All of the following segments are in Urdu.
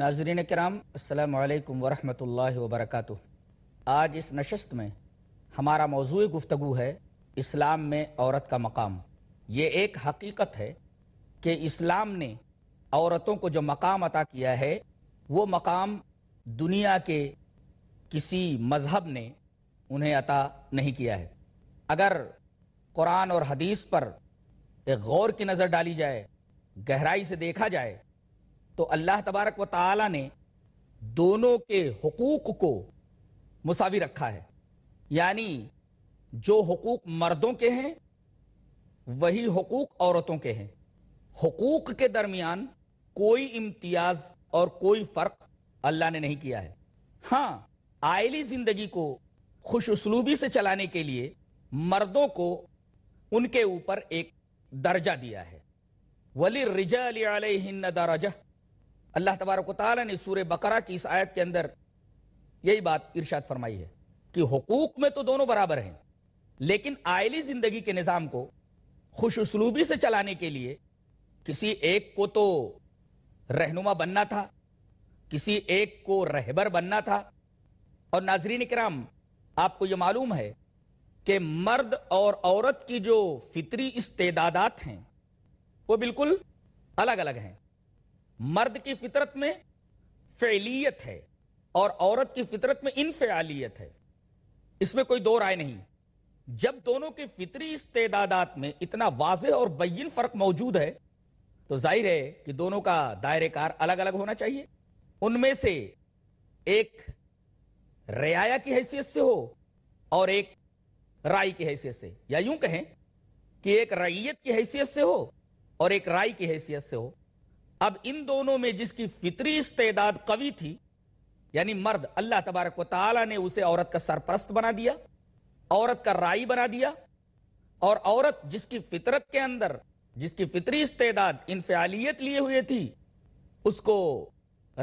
ناظرین کرام السلام علیکم ورحمۃ اللہ وبرکاتہ آج اس نشست میں ہمارا موضوع گفتگو ہے اسلام میں عورت کا مقام یہ ایک حقیقت ہے کہ اسلام نے عورتوں کو جو مقام عطا کیا ہے وہ مقام دنیا کے کسی مذہب نے انہیں عطا نہیں کیا ہے اگر قرآن اور حدیث پر ایک غور کی نظر ڈالی جائے گہرائی سے دیکھا جائے تو اللہ تبارک و تعالی نے دونوں کے حقوق کو مساوی رکھا ہے یعنی جو حقوق مردوں کے ہیں وہی حقوق عورتوں کے ہیں حقوق کے درمیان کوئی امتیاز اور کوئی فرق اللہ نے نہیں کیا ہے ہاں آئلی زندگی کو خوش اسلوبی سے چلانے کے لیے مردوں کو ان کے اوپر ایک درجہ دیا ہے ولی رجا علی علیہ درجہ اللہ تبارک و تعالیٰ نے سورہ بقرہ کی اس آیت کے اندر یہی بات ارشاد فرمائی ہے کہ حقوق میں تو دونوں برابر ہیں لیکن آئلی زندگی کے نظام کو خوش اسلوبی سے چلانے کے لیے کسی ایک کو تو رہنما بننا تھا کسی ایک کو رہبر بننا تھا اور ناظرین اکرام آپ کو یہ معلوم ہے کہ مرد اور عورت کی جو فطری استعدادات ہیں وہ بالکل الگ الگ ہیں مرد کی فطرت میں فعلیت ہے اور عورت کی فطرت میں انفعالیت ہے اس میں کوئی دو رائے نہیں جب دونوں کی فطری استعدادات میں اتنا واضح اور بین فرق موجود ہے تو ظاہر ہے کہ دونوں کا دائرہ کار الگ الگ ہونا چاہیے ان میں سے ایک ریا کی حیثیت سے ہو اور ایک رائے کی حیثیت سے یا یوں کہیں کہ ایک رعیت کی حیثیت سے ہو اور ایک رائے کی حیثیت سے ہو اب ان دونوں میں جس کی فطری استعداد قوی تھی یعنی مرد اللہ تبارک و تعالی نے اسے عورت کا سرپرست بنا دیا عورت کا رائی بنا دیا اور عورت جس کی فطرت کے اندر جس کی فطری استعداد انفعالیت لیے ہوئے تھی اس کو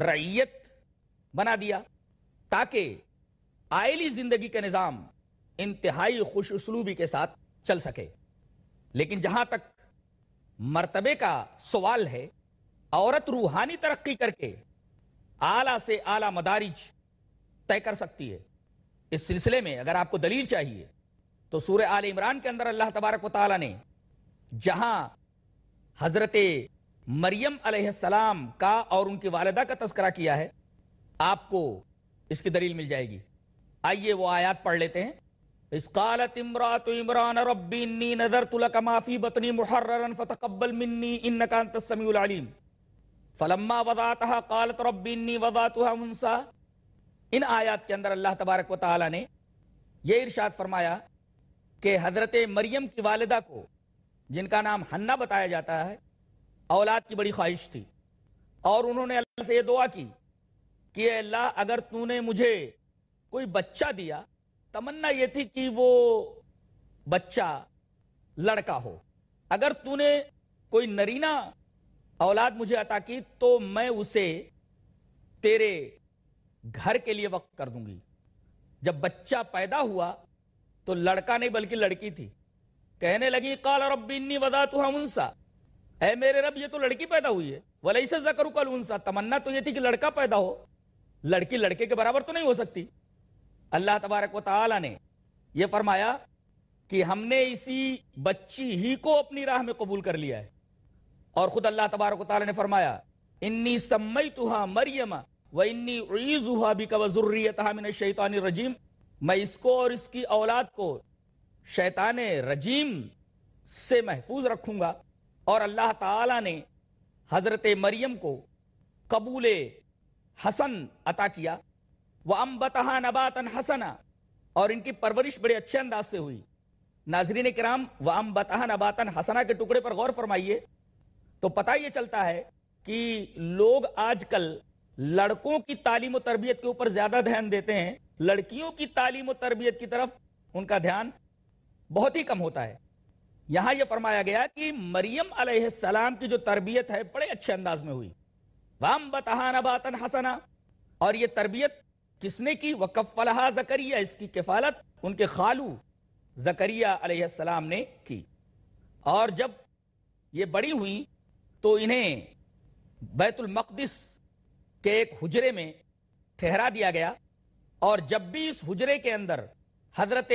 رعیت بنا دیا تاکہ آئلی زندگی کا نظام انتہائی خوش اسلوبی کے ساتھ چل سکے لیکن جہاں تک مرتبے کا سوال ہے عورت روحانی ترقی کر کے اعلیٰ سے اعلیٰ مدارج طے کر سکتی ہے اس سلسلے میں اگر آپ کو دلیل چاہیے تو سورہ آل عمران کے اندر اللہ تبارک و تعالیٰ نے جہاں حضرت مریم علیہ السلام کا اور ان کی والدہ کا تذکرہ کیا ہے آپ کو اس کی دلیل مل جائے گی آئیے وہ آیات پڑھ لیتے ہیں اس قالت امرات عمران انی نظرت ما فی بطنی فتقبل منی انت السمیع العلیم فلما قالت رب انی وضاطہ منسا ان آیات کے اندر اللہ تبارک و تعالی نے یہ ارشاد فرمایا کہ حضرت مریم کی والدہ کو جن کا نام ہنّا بتایا جاتا ہے اولاد کی بڑی خواہش تھی اور انہوں نے اللہ سے یہ دعا کی کہ اے اللہ اگر تو نے مجھے کوئی بچہ دیا تمنا یہ تھی کہ وہ بچہ لڑکا ہو اگر تو نے کوئی نرینہ اولاد مجھے عطا کی تو میں اسے تیرے گھر کے لیے وقت کر دوں گی جب بچہ پیدا ہوا تو لڑکا نہیں بلکہ لڑکی تھی کہنے لگی رب اے میرے یہ تو لڑکی پیدا ہوئی ہے تمنا تو یہ تھی کہ لڑکا پیدا ہو لڑکی لڑکے کے برابر تو نہیں ہو سکتی اللہ تبارک و تعالی نے یہ فرمایا کہ ہم نے اسی بچی ہی کو اپنی راہ میں قبول کر لیا ہے اور خود اللہ تبارک و تعالی نے فرمایا انی سمت مریم و انی ہوا بھی و تحام من شیطان رجیم میں اس کو اور اس کی اولاد کو شیطان رجیم سے محفوظ رکھوں گا اور اللہ تعالی نے حضرت مریم کو قبول حسن عطا کیا وہ امبتہ نباتن حسنا اور ان کی پرورش بڑے اچھے انداز سے ہوئی ناظرین کرام و امبتہ نباتن حسنا کے ٹکڑے پر غور فرمائیے تو پتا یہ چلتا ہے کہ لوگ آج کل لڑکوں کی تعلیم و تربیت کے اوپر زیادہ دھیان دیتے ہیں لڑکیوں کی تعلیم و تربیت کی طرف ان کا دھیان بہت ہی کم ہوتا ہے یہاں یہ فرمایا گیا کہ مریم علیہ السلام کی جو تربیت ہے بڑے اچھے انداز میں ہوئی وام بتانا باتن حسنا اور یہ تربیت کس نے کی وقف الحا زکریہ اس کی کفالت ان کے خالو زکریہ علیہ السلام نے کی اور جب یہ بڑی ہوئی تو انہیں بیت المقدس کے ایک حجرے میں ٹھہرا دیا گیا اور جب بھی اس حجرے کے اندر حضرت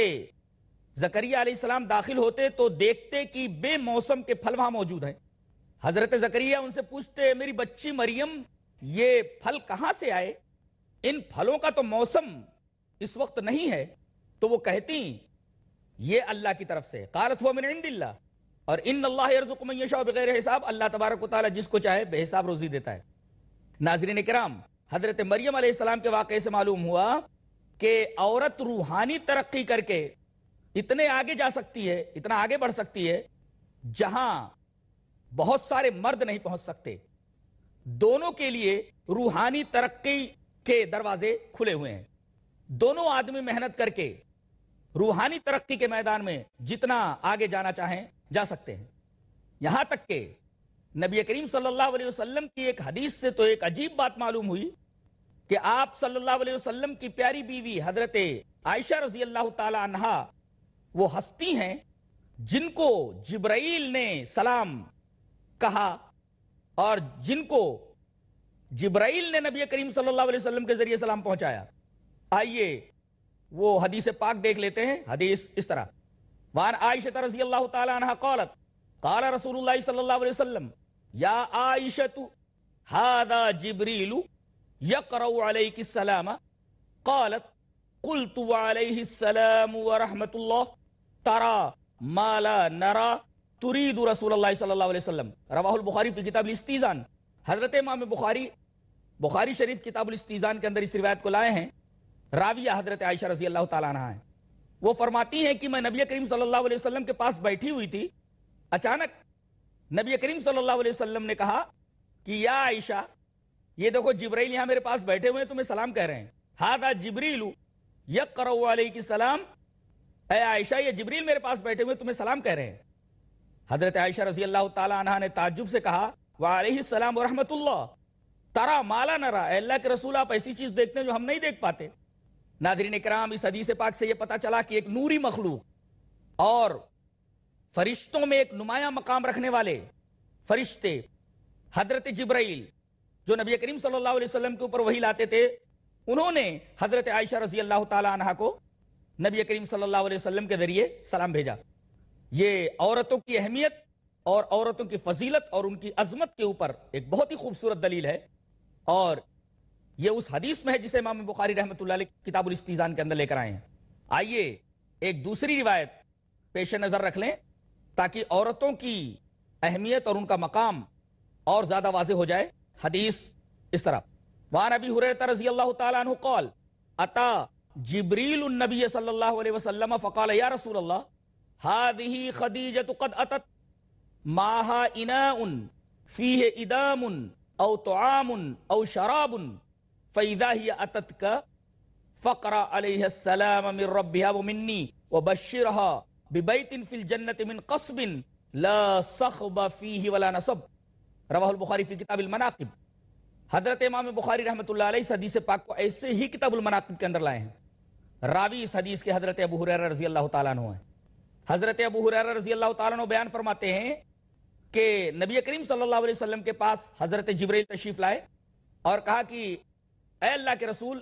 زکریہ علیہ السلام داخل ہوتے تو دیکھتے کہ بے موسم کے پھل وہاں موجود ہیں حضرت زکریہ ان سے پوچھتے میری بچی مریم یہ پھل کہاں سے آئے ان پھلوں کا تو موسم اس وقت نہیں ہے تو وہ کہتی یہ اللہ کی طرف سے کالت ہوا من عند اللہ اور ان اللہ بغیر حساب اللہ تبارک و تعالی جس کو چاہے بے حساب روزی دیتا ہے ناظرین کرام حضرت مریم علیہ السلام کے واقعے سے معلوم ہوا کہ عورت روحانی ترقی کر کے اتنے آگے جا سکتی ہے اتنا آگے بڑھ سکتی ہے جہاں بہت سارے مرد نہیں پہنچ سکتے دونوں کے لیے روحانی ترقی کے دروازے کھلے ہوئے ہیں دونوں آدمی محنت کر کے روحانی ترقی کے میدان میں جتنا آگے جانا چاہیں جا سکتے ہیں یہاں تک کہ نبی کریم صلی اللہ علیہ وسلم کی ایک حدیث سے تو ایک عجیب بات معلوم ہوئی کہ آپ صلی اللہ علیہ وسلم کی پیاری بیوی حضرت عائشہ رضی اللہ تعالی عنہا وہ ہستی ہیں جن کو جبرائیل نے سلام کہا اور جن کو جبرائیل نے نبی کریم صلی اللہ علیہ وسلم کے ذریعے سلام پہنچایا آئیے وہ حدیث پاک دیکھ لیتے ہیں حدیث اس طرح وان عائشة رضی اللہ تعالی عنہ قالت قال رسول اللہ صلی اللہ علیہ وسلم یا عائشة هذا جبریل یقرو علیک السلام قالت قلت وعليه السلام ورحمة الله ترى ما لا نرى تريد رسول الله صلى الله عليه وسلم رواه البخاري في كتاب الاستيزان حضرت امام بخاری بخاری شریف کتاب الاستیزان کے اندر اس روایت کو لائے ہیں راویہ حضرت عائشہ رضی اللہ تعالیٰ عنہ ہیں وہ فرماتی ہیں کہ میں نبی کریم صلی اللہ علیہ وسلم کے پاس بیٹھی ہوئی تھی اچانک نبی کریم صلی اللہ علیہ وسلم نے کہا کہ یا عائشہ یہ دیکھو یہاں میرے پاس بیٹھے ہوئے ہیں تمہیں سلام کہہ رہے ہیں جبریل لو علیہ کرو سلام اے عائشہ یہ جبریل میرے پاس بیٹھے ہوئے تمہیں سلام کہہ رہے ہیں حضرت عائشہ رضی اللہ تعالیٰ عنہ نے تعجب سے کہا السلام و اللہ ترا مالا نرا اللہ کے رسول آپ ایسی چیز دیکھتے ہیں جو ہم نہیں دیکھ پاتے ناظرین کرام اکرام اس حدیث پاک سے یہ پتا چلا کہ ایک نوری مخلوق اور فرشتوں میں ایک نمایاں مقام رکھنے والے فرشتے حضرت جبرائیل جو نبی کریم صلی اللہ علیہ وسلم کے اوپر وہی لاتے تھے انہوں نے حضرت عائشہ رضی اللہ تعالی عنہ کو نبی کریم صلی اللہ علیہ وسلم کے ذریعے سلام بھیجا یہ عورتوں کی اہمیت اور عورتوں کی فضیلت اور ان کی عظمت کے اوپر ایک بہت ہی خوبصورت دلیل ہے اور یہ اس حدیث میں ہے جسے امام بخاری رحمۃ اللہ علیہ کتاب الاستیزان کے اندر لے کر آئے ہیں آئیے ایک دوسری روایت پیش نظر رکھ لیں تاکہ عورتوں کی اہمیت اور ان کا مقام اور زیادہ واضح ہو جائے حدیث اس طرح وان ابی حریرت رضی اللہ تعالیٰ عنہ قال اتا جبریل النبی صلی اللہ علیہ وسلم فقال یا رسول اللہ هذه خدیجت قد اتت ماها اناء فیہ ادام او طعام او شراب فیدا ہی اتت کا فقرا علیہ السلام امر ربیہ و منی و بشرہ بیت فل جنت من قصب لا صخب فیہ ولا نصب رواہ البخاری فی کتاب المناقب حضرت امام بخاری رحمۃ اللہ علیہ اس حدیث پاک کو ایسے ہی کتاب المناقب کے اندر لائے ہیں راوی اس حدیث کے حضرت ابو حریرہ رضی اللہ تعالیٰ عنہ ہیں حضرت ابو حریرہ رضی اللہ تعالیٰ عنہ بیان فرماتے ہیں کہ نبی کریم صلی اللہ علیہ وسلم کے پاس حضرت جبریل تشریف لائے اور کہا کہ اے اللہ کے رسول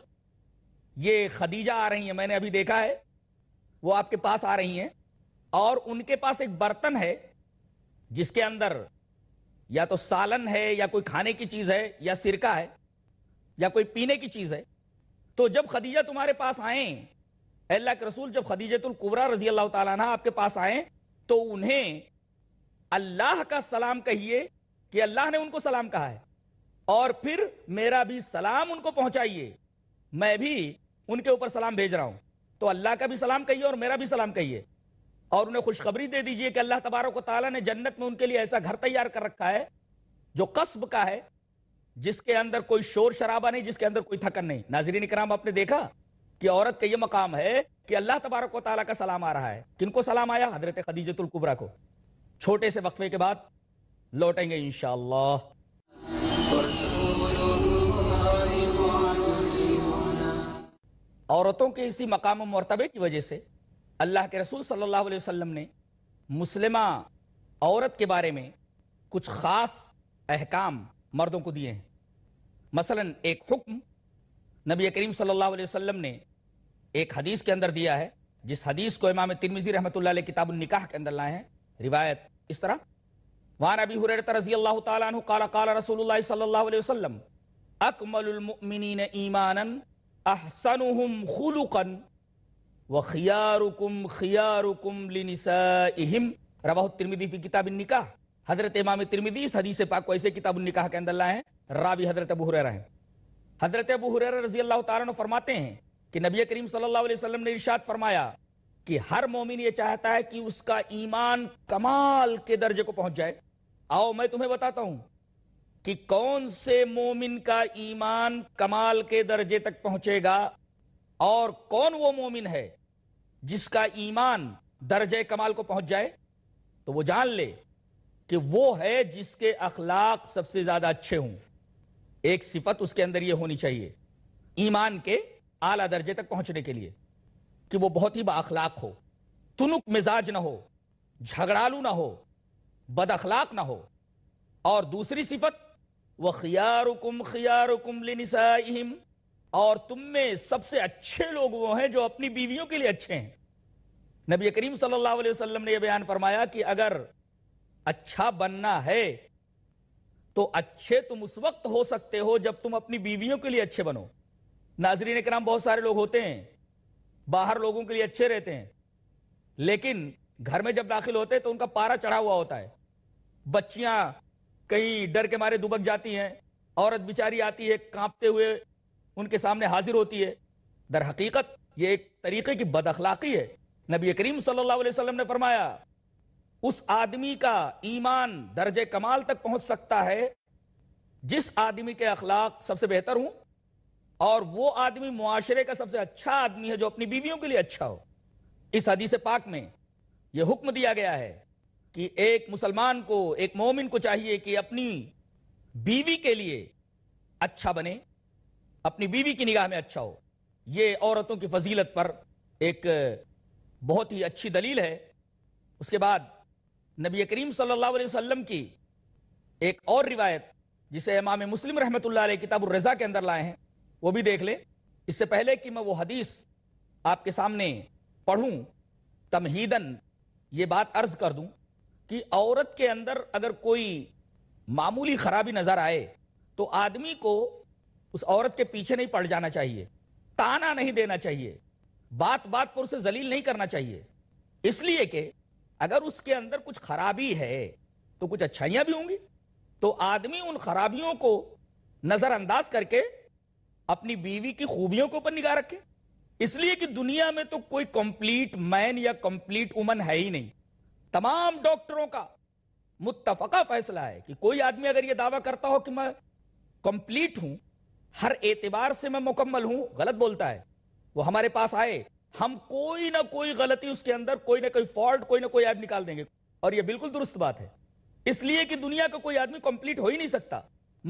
یہ خدیجہ آ رہی ہیں میں نے ابھی دیکھا ہے وہ آپ کے پاس آ رہی ہیں اور ان کے پاس ایک برتن ہے جس کے اندر یا تو سالن ہے یا کوئی کھانے کی چیز ہے یا سرکہ ہے یا کوئی پینے کی چیز ہے تو جب خدیجہ تمہارے پاس آئیں اے اللہ کے رسول جب خدیجۃ القبرا رضی اللہ تعالیٰ عنہ آپ کے پاس آئیں تو انہیں اللہ کا سلام کہیے کہ اللہ نے ان کو سلام کہا ہے اور پھر میرا بھی سلام ان کو پہنچائیے میں بھی ان کے اوپر سلام بھیج رہا ہوں تو اللہ کا بھی سلام کہیے اور میرا بھی سلام کہیے اور انہیں خوشخبری دے دیجئے کہ اللہ تبارک و تعالیٰ نے جنت میں ان کے لیے ایسا گھر تیار کر رکھا ہے جو قصب کا ہے جس کے اندر کوئی شور شرابہ نہیں جس کے اندر کوئی تھکن نہیں ناظرین کرام آپ نے دیکھا کہ عورت کا یہ مقام ہے کہ اللہ تبارک و تعالیٰ کا سلام آ رہا ہے کن کو سلام آیا حضرت خدیجت القبرا کو چھوٹے سے وقفے کے بعد لوٹیں گے انشاءاللہ عورتوں کے اسی مقام و مرتبے کی وجہ سے اللہ کے رسول صلی اللہ علیہ وسلم نے مسلمہ عورت کے بارے میں کچھ خاص احکام مردوں کو دیے ہیں مثلا ایک حکم نبی کریم صلی اللہ علیہ وسلم نے ایک حدیث کے اندر دیا ہے جس حدیث کو امام ترمیزی رحمۃ اللہ علیہ کتاب النکاح کے اندر لائے ہیں روایت اس طرح وان ابی حریرت رضی اللہ تعالیٰ قال قال رسول اللہ صلی اللہ علیہ وسلم المؤمنین ایمان احسنهم خلقا وخياركم خياركم لنسائهم رواه الترمذي في كتاب النكاح حضرت امام ترمذی اس حدیث پاک کو ایسے کتاب النکاح کے اندر لائے ہیں راوی حضرت ابو ہریرہ ہیں حضرت ابو ہریرہ رضی اللہ تعالیٰ عنہ فرماتے ہیں کہ نبی کریم صلی اللہ علیہ وسلم نے ارشاد فرمایا کہ ہر مومن یہ چاہتا ہے کہ اس کا ایمان کمال کے درجے کو پہنچ جائے آؤ میں تمہیں بتاتا ہوں کہ کون سے مومن کا ایمان کمال کے درجے تک پہنچے گا اور کون وہ مومن ہے جس کا ایمان درجے کمال کو پہنچ جائے تو وہ جان لے کہ وہ ہے جس کے اخلاق سب سے زیادہ اچھے ہوں ایک صفت اس کے اندر یہ ہونی چاہیے ایمان کے اعلیٰ درجے تک پہنچنے کے لیے کہ وہ بہت ہی با اخلاق ہو تنک مزاج نہ ہو جھگڑالو نہ ہو بد اخلاق نہ ہو اور دوسری صفت خیا رخیار اور تم میں سب سے اچھے لوگ وہ ہیں جو اپنی بیویوں کے لیے اچھے ہیں نبی کریم صلی اللہ علیہ وسلم نے یہ بیان فرمایا کہ اگر اچھا بننا ہے تو اچھے تم اس وقت ہو سکتے ہو جب تم اپنی بیویوں کے لیے اچھے بنو ناظرین کرام بہت سارے لوگ ہوتے ہیں باہر لوگوں کے لیے اچھے رہتے ہیں لیکن گھر میں جب داخل ہوتے ہیں تو ان کا پارا چڑھا ہوا ہوتا ہے بچیاں کئی ڈر کے مارے دبک جاتی ہیں عورت بیچاری آتی ہے کانپتے ہوئے ان کے سامنے حاضر ہوتی ہے در حقیقت یہ ایک طریقے کی بد اخلاقی ہے نبی کریم صلی اللہ علیہ وسلم نے فرمایا اس آدمی کا ایمان درجہ کمال تک پہنچ سکتا ہے جس آدمی کے اخلاق سب سے بہتر ہوں اور وہ آدمی معاشرے کا سب سے اچھا آدمی ہے جو اپنی بیویوں کے لیے اچھا ہو اس حدیث پاک میں یہ حکم دیا گیا ہے کہ ایک مسلمان کو ایک مومن کو چاہیے کہ اپنی بیوی کے لیے اچھا بنے اپنی بیوی کی نگاہ میں اچھا ہو یہ عورتوں کی فضیلت پر ایک بہت ہی اچھی دلیل ہے اس کے بعد نبی کریم صلی اللہ علیہ وسلم کی ایک اور روایت جسے امام مسلم رحمۃ اللہ علیہ کتاب الرضا کے اندر لائے ہیں وہ بھی دیکھ لیں اس سے پہلے کہ میں وہ حدیث آپ کے سامنے پڑھوں تمہیدن یہ بات عرض کر دوں کہ عورت کے اندر اگر کوئی معمولی خرابی نظر آئے تو آدمی کو اس عورت کے پیچھے نہیں پڑ جانا چاہیے تانا نہیں دینا چاہیے بات بات پر اسے ذلیل نہیں کرنا چاہیے اس لیے کہ اگر اس کے اندر کچھ خرابی ہے تو کچھ اچھائیاں بھی ہوں گی تو آدمی ان خرابیوں کو نظر انداز کر کے اپنی بیوی کی خوبیوں کے اوپر نگاہ رکھے اس لیے کہ دنیا میں تو کوئی کمپلیٹ مین یا کمپلیٹ وومن ہے ہی نہیں تمام ڈاکٹروں کا متفقہ فیصلہ ہے کہ کوئی آدمی اگر یہ دعویٰ کرتا ہو کہ میں کمپلیٹ ہوں ہر اعتبار سے میں مکمل ہوں غلط بولتا ہے وہ ہمارے پاس آئے ہم کوئی نہ کوئی غلطی اس کے اندر کوئی نہ کوئی فالٹ کوئی نہ کوئی ایپ نکال دیں گے اور یہ بالکل درست بات ہے اس لیے کہ دنیا کا کوئی آدمی کمپلیٹ ہو ہی نہیں سکتا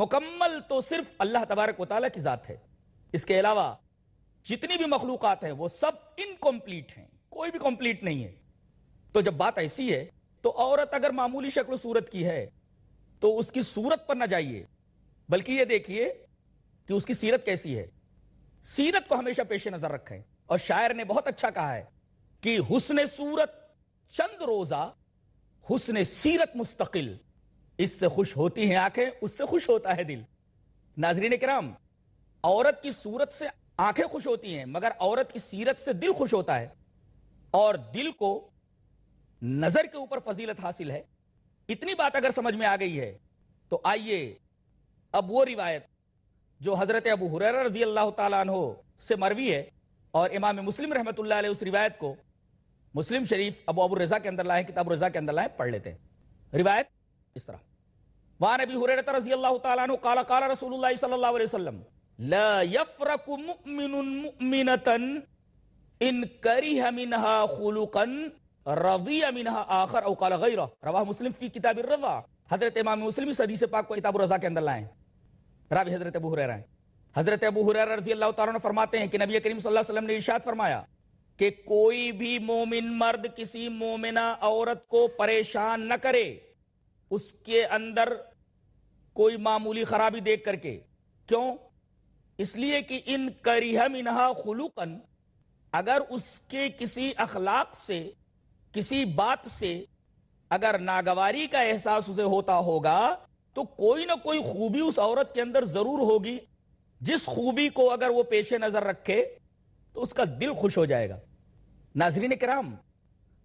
مکمل تو صرف اللہ تبارک و تعالیٰ کی ذات ہے اس کے علاوہ جتنی بھی مخلوقات ہیں وہ سب انکمپلیٹ ہیں کوئی بھی کمپلیٹ نہیں ہے تو جب بات ایسی ہے تو عورت اگر معمولی شکل و صورت کی ہے تو اس کی صورت پر نہ جائیے بلکہ یہ دیکھیے سیرت کیسی ہے سیرت کو ہمیشہ پیش نظر رکھیں اور شاعر نے بہت اچھا کہا ہے کہ حسن حسن صورت چند روزہ سیرت مستقل اس سے خوش ہوتی ہیں آنکھیں اس سے خوش ہوتا ہے دل ناظرین کرام عورت کی صورت سے آنکھیں خوش ہوتی ہیں مگر عورت کی سیرت سے دل خوش ہوتا ہے اور دل کو نظر کے اوپر فضیلت حاصل ہے اتنی بات اگر سمجھ میں آ گئی ہے تو آئیے اب وہ روایت جو حضرت ابو حریرہ رضی اللہ تعالیٰ عنہ سے مروی ہے اور امام مسلم رحمۃ اللہ علیہ اس روایت کو مسلم شریف ابو ابو رضا کے اندر لائے کتاب رضا کے اندر لائے پڑھ لیتے ہیں روایت اس طرح وان ابی حریرہ رضی اللہ تعالیٰ عنہ قال قال رسول اللہ صلی اللہ علیہ وسلم لا يفرق مؤمن مؤمنة ان كره منها خلقا رضی منہا آخر او قال غیرہ رواہ مسلم فی کتاب الرضا حضرت امام مسلم اس حدیث پاک کو کتاب الرضا کے اندر لائیں راوی حضرت ابو حریرہ ہیں حضرت ابو حریرہ رضی اللہ تعالیٰ عنہ فرماتے ہیں کہ نبی کریم صلی اللہ علیہ وسلم نے ارشاد فرمایا کہ کوئی بھی مومن مرد کسی مومنہ عورت کو پریشان نہ کرے اس کے اندر کوئی معمولی خرابی دیکھ کر کے کیوں اس لیے کہ ان کریہ منہا خلوقن اگر اس کے کسی اخلاق سے کسی بات سے اگر ناگواری کا احساس اسے ہوتا ہوگا تو کوئی نہ کوئی خوبی اس عورت کے اندر ضرور ہوگی جس خوبی کو اگر وہ پیش نظر رکھے تو اس کا دل خوش ہو جائے گا ناظرین کرام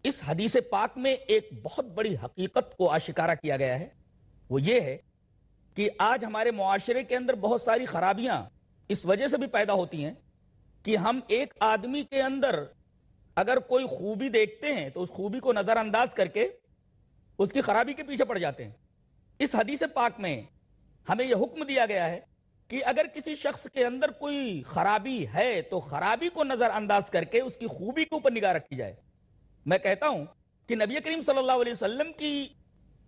اس حدیث پاک میں ایک بہت بڑی حقیقت کو آشکارہ کیا گیا ہے وہ یہ ہے کہ آج ہمارے معاشرے کے اندر بہت ساری خرابیاں اس وجہ سے بھی پیدا ہوتی ہیں کہ ہم ایک آدمی کے اندر اگر کوئی خوبی دیکھتے ہیں تو اس خوبی کو نظر انداز کر کے اس کی خرابی کے پیچھے پڑ جاتے ہیں اس حدیث پاک میں ہمیں یہ حکم دیا گیا ہے کہ اگر کسی شخص کے اندر کوئی خرابی ہے تو خرابی کو نظر انداز کر کے اس کی خوبی کے اوپر نگاہ رکھی جائے میں کہتا ہوں کہ نبی کریم صلی اللہ علیہ وسلم کی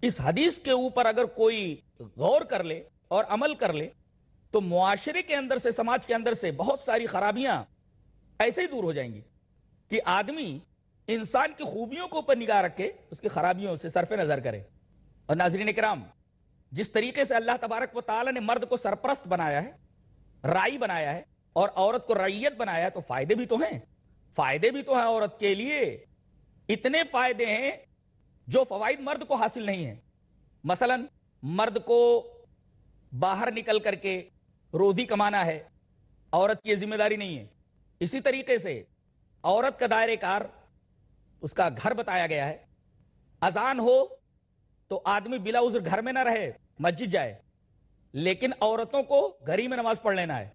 اس حدیث کے اوپر اگر کوئی غور کر لے اور عمل کر لے تو معاشرے کے اندر سے سماج کے اندر سے بہت ساری خرابیاں ایسے ہی دور ہو جائیں گی کہ آدمی انسان کی خوبیوں کو اوپر نگاہ رکھے اس کی خرابیوں سے صرف نظر کرے اور ناظرین اکرام جس طریقے سے اللہ تبارک و تعالیٰ نے مرد کو سرپرست بنایا ہے رائی بنایا ہے اور عورت کو رائیت بنایا ہے تو فائدے بھی تو ہیں فائدے بھی تو ہیں عورت کے لیے اتنے فائدے ہیں جو فوائد مرد کو حاصل نہیں ہیں مثلا مرد کو باہر نکل کر کے روزی کمانا ہے عورت کی ذمہ داری نہیں ہے اسی طریقے سے عورت کا دائرہ کار اس کا گھر بتایا گیا ہے ہو تو آدمی بلا عذر گھر میں نہ رہے مسجد جائے لیکن عورتوں کو گھر ہی میں نماز پڑھ لینا ہے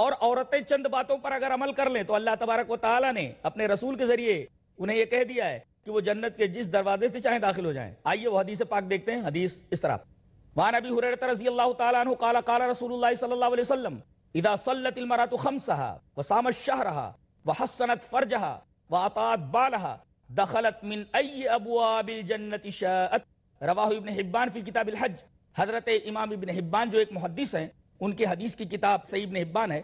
اور عورتیں چند باتوں پر اگر عمل کر لیں تو اللہ تبارک و تعالیٰ نے اپنے رسول کے ذریعے انہیں یہ کہہ دیا ہے کہ وہ جنت کے جس دروازے سے چاہیں داخل ہو جائیں آئیے وہ حدیث پاک دیکھتے ہیں حدیث اس طرح حریرت رضی اللہ تعالیٰ المرات خمسہا وسام الشہرہا فرجها بالها دخلت من ابواب شاءت ابن حبان کتاب الحج حضرت امام ابن حبان جو ایک محدث ہیں ان کی حدیث کی کتاب ابن حبان ہے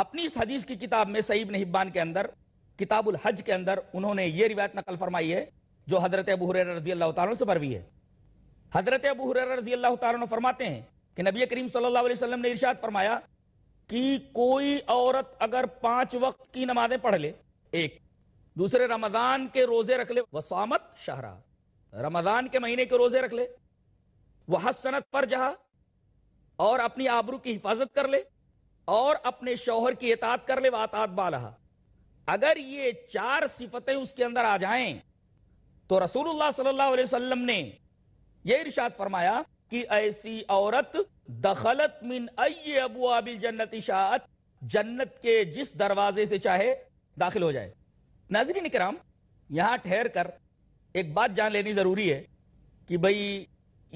اپنی اس حدیث کی کتاب میں ابن حبان کے اندر کتاب الحج کے اندر انہوں نے یہ روایت نقل فرمائی ہے جو حضرت ابو حریر رضی اللہ تعالیٰ سے بروی ہے حضرت ابو حریر رضی اللہ تعالیٰ فرماتے ہیں کہ نبی کریم صلی اللہ علیہ وسلم نے ارشاد فرمایا کہ کوئی عورت اگر پانچ وقت کی نمازیں پڑھ لے ایک دوسرے رمضان کے روزے رکھ لے وسامت شہرہ رمضان کے مہینے کے روزے رکھ لے وہ حسنت پر جہاں اور اپنی آبرو کی حفاظت کر لے اور اپنے شوہر کی اطاعت کر لے وہ اطاط اگر یہ چار صفتیں اس کے اندر آ جائیں تو رسول اللہ صلی اللہ علیہ وسلم نے یہ ارشاد فرمایا کہ ایسی عورت دخلت من ای ابو آبی جنت جنت کے جس دروازے سے چاہے داخل ہو جائے ناظرین کرام یہاں ٹھہر کر ایک بات جان لینی ضروری ہے کہ بھئی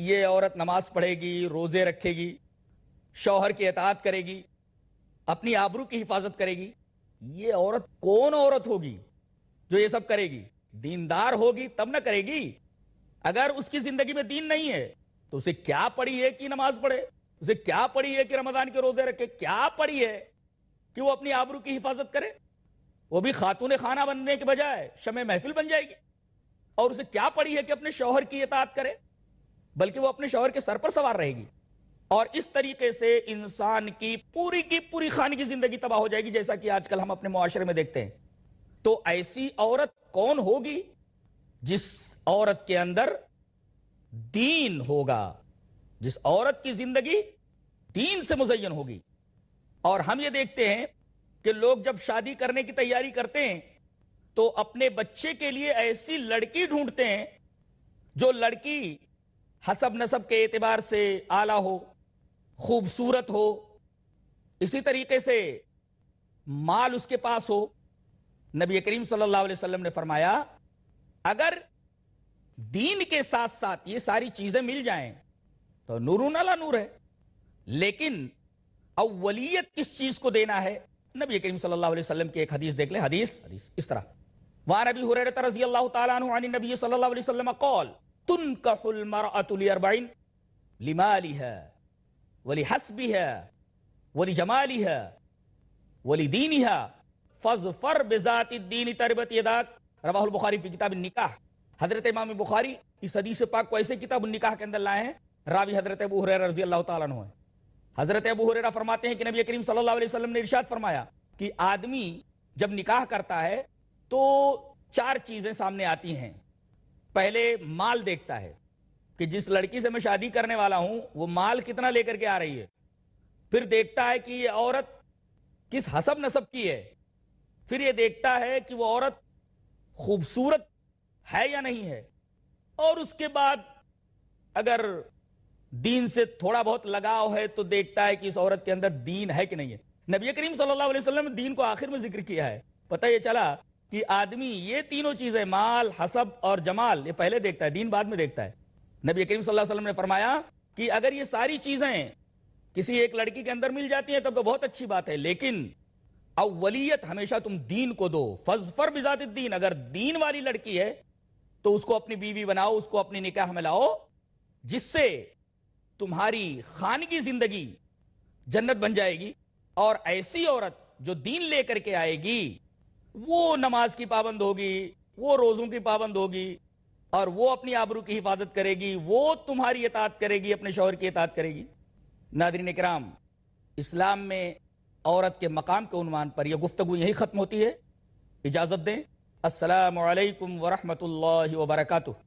یہ عورت نماز پڑھے گی روزے رکھے گی شوہر کی اطاعت کرے گی اپنی آبرو کی حفاظت کرے گی یہ عورت کون عورت ہوگی جو یہ سب کرے گی دیندار ہوگی تب نہ کرے گی اگر اس کی زندگی میں دین نہیں ہے تو اسے کیا پڑھی ہے کی نماز پڑھے اسے کیا پڑی ہے کہ رمضان کے روزے رکھے کیا پڑی ہے کہ وہ اپنی آبرو کی حفاظت کرے وہ بھی خاتون خانہ بننے کے بجائے شمع محفل بن جائے گی اور اسے کیا پڑی ہے کہ اپنے شوہر کی اطاعت کرے بلکہ وہ اپنے شوہر کے سر پر سوار رہے گی اور اس طریقے سے انسان کی پوری کی پوری خانے کی زندگی تباہ ہو جائے گی جیسا کہ آج کل ہم اپنے معاشرے میں دیکھتے ہیں تو ایسی عورت کون ہوگی جس عورت کے اندر دین ہوگا جس عورت کی زندگی دین سے مزین ہوگی اور ہم یہ دیکھتے ہیں کہ لوگ جب شادی کرنے کی تیاری کرتے ہیں تو اپنے بچے کے لیے ایسی لڑکی ڈھونڈتے ہیں جو لڑکی حسب نصب کے اعتبار سے اعلیٰ ہو خوبصورت ہو اسی طریقے سے مال اس کے پاس ہو نبی کریم صلی اللہ علیہ وسلم نے فرمایا اگر دین کے ساتھ ساتھ یہ ساری چیزیں مل جائیں تو نورون اللہ نور ہے لیکن اولیت کس چیز کو دینا ہے نبی کریم صلی اللہ علیہ وسلم کی ایک حدیث دیکھ لیں حدیث حدیث اس طرح وہاں نبی حریرت رضی اللہ تعالیٰ عنہ عنی نبی صلی اللہ علیہ وسلم قول تنکح المرأة لیربعین لمالیہ ولی حسبیہ ولی جمالیہ ولی دینیہ فضفر بذات الدین تربت یداک رواہ البخاری فی کتاب النکاح حضرت امام بخاری اس حدیث پاک کو ایسے کتاب النکاح کے اندر لائے ہیں راوی حضرت ابو حریر رضی اللہ تعالیٰ ہے حضرت ابو حریرہ فرماتے ہیں کہ نبی کریم صلی اللہ علیہ وسلم نے ارشاد فرمایا کہ آدمی جب نکاح کرتا ہے تو چار چیزیں سامنے آتی ہیں پہلے مال دیکھتا ہے کہ جس لڑکی سے میں شادی کرنے والا ہوں وہ مال کتنا لے کر کے آ رہی ہے پھر دیکھتا ہے کہ یہ عورت کس حسب نصب کی ہے پھر یہ دیکھتا ہے کہ وہ عورت خوبصورت ہے یا نہیں ہے اور اس کے بعد اگر دین سے تھوڑا بہت لگاؤ ہے تو دیکھتا ہے کہ اس عورت کے اندر دین ہے کہ نہیں ہے نبی کریم صلی اللہ علیہ وسلم دین کو آخر میں ذکر کیا ہے پتہ یہ چلا کہ آدمی یہ تینوں چیزیں مال حسب اور جمال یہ پہلے دیکھتا ہے دین بعد میں دیکھتا ہے نبی کریم صلی اللہ علیہ وسلم نے فرمایا کہ اگر یہ ساری چیزیں کسی ایک لڑکی کے اندر مل جاتی ہیں تب تو بہت اچھی بات ہے لیکن اولیت ہمیشہ تم دین کو دو فضفر بذات الدین اگر دین والی لڑکی ہے تو اس کو اپنی بیوی بناؤ اس کو اپنی نکاح میں لاؤ جس سے تمہاری خانگی زندگی جنت بن جائے گی اور ایسی عورت جو دین لے کر کے آئے گی وہ نماز کی پابند ہوگی وہ روزوں کی پابند ہوگی اور وہ اپنی آبرو کی حفاظت کرے گی وہ تمہاری اطاعت کرے گی اپنے شوہر کی اطاعت کرے گی نادرین کرام اسلام میں عورت کے مقام کے عنوان پر یہ گفتگو یہی ختم ہوتی ہے اجازت دیں السلام علیکم ورحمۃ اللہ وبرکاتہ